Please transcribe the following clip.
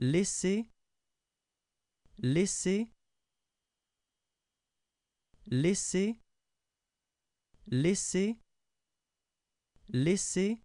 laisser, laisser, laisser, laisser, laisser,